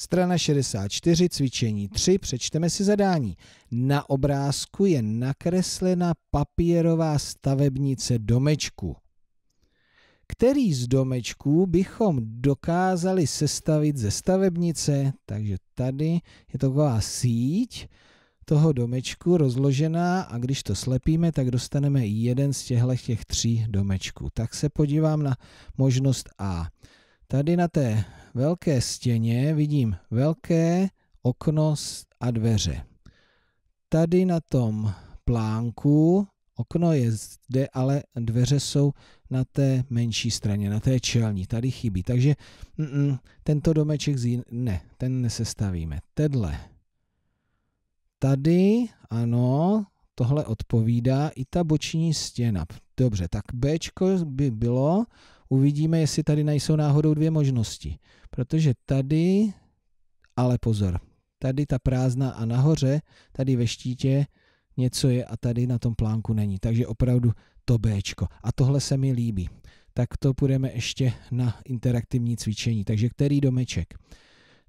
Strana 64, cvičení 3, přečteme si zadání. Na obrázku je nakreslena papírová stavebnice domečku. Který z domečků bychom dokázali sestavit ze stavebnice? Takže tady je taková síť toho domečku rozložená a když to slepíme, tak dostaneme jeden z těchto těch tří domečků. Tak se podívám na možnost A. Tady na té velké stěně vidím velké okno a dveře. Tady na tom plánku okno je zde, ale dveře jsou na té menší straně, na té čelní, tady chybí. Takže mm, tento domeček zí... ne, ten nesestavíme. Tedle. Tady, ano, tohle odpovídá i ta boční stěna. Dobře, tak B by bylo, uvidíme, jestli tady nejsou náhodou dvě možnosti. Protože tady, ale pozor, tady ta prázdná a nahoře, tady ve štítě něco je a tady na tom plánku není. Takže opravdu to B. A tohle se mi líbí. Tak to půjdeme ještě na interaktivní cvičení. Takže který domeček?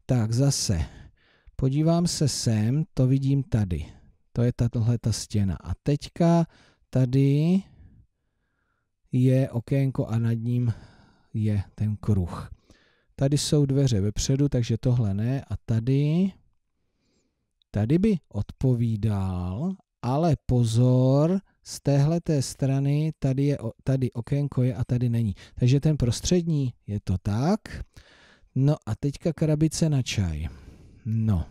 Tak zase podívám se sem, to vidím tady. To je tahle ta stěna. A teďka tady je okénko a nad ním je ten kruh. Tady jsou dveře vepředu, takže tohle ne. A tady, tady by odpovídal, ale pozor, z téhle té strany tady, je, tady okénko je a tady není. Takže ten prostřední je to tak. No a teďka krabice na čaj. No.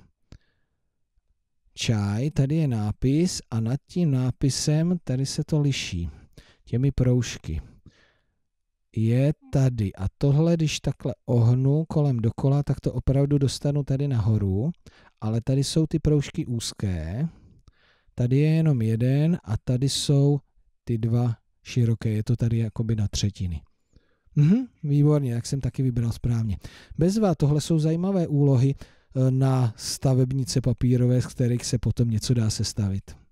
Čaj, tady je nápis a nad tím nápisem tady se to liší. Těmi proužky je tady. A tohle, když takhle ohnu kolem dokola, tak to opravdu dostanu tady nahoru. Ale tady jsou ty proužky úzké. Tady je jenom jeden a tady jsou ty dva široké. Je to tady jakoby na třetiny. Mhm, výborně, tak jsem taky vybral správně. Bezva, tohle jsou zajímavé úlohy e, na stavebnice papírové, z kterých se potom něco dá sestavit.